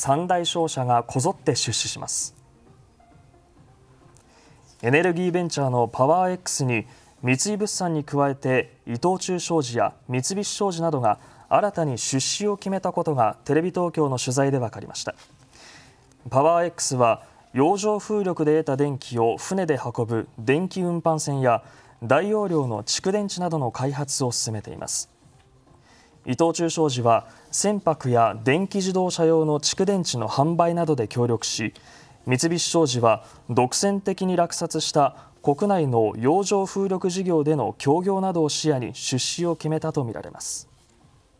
三大商社がこぞって出資しますエネルギーベンチャーのパワー X に三井物産に加えて伊藤忠商事や三菱商事などが新たに出資を決めたことがテレビ東京の取材で分かりましたパワー X は洋上風力で得た電気を船で運ぶ電気運搬船や大容量の蓄電池などの開発を進めています伊藤忠商事は船舶や電気自動車用の蓄電池の販売などで協力し三菱商事は独占的に落札した国内の洋上風力事業での協業などを視野に出資を決めたとみられます。